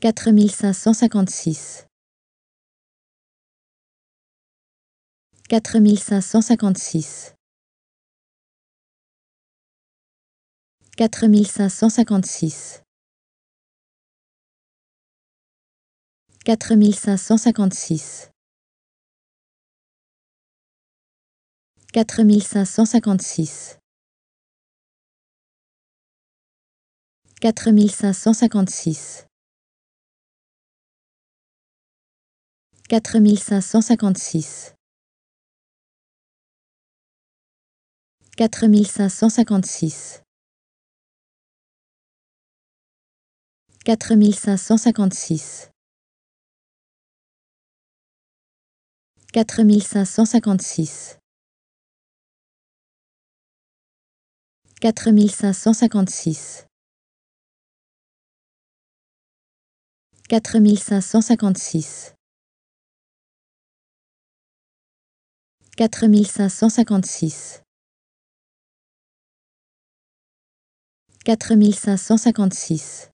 Quatre mille cinq cent cinquante-six Quatre mille cinq cent cinquante-six Quatre cinq cent cinquante-six Quatre mille cinq cent cinquante-six Quatre mille cinq cent cinquante-six Quatre mille cinq cent cinquante-six 4556 4556 4556 4556 4556 4556 Quatre mille cinq cent cinquante-six. Quatre mille cinq cent cinquante-six.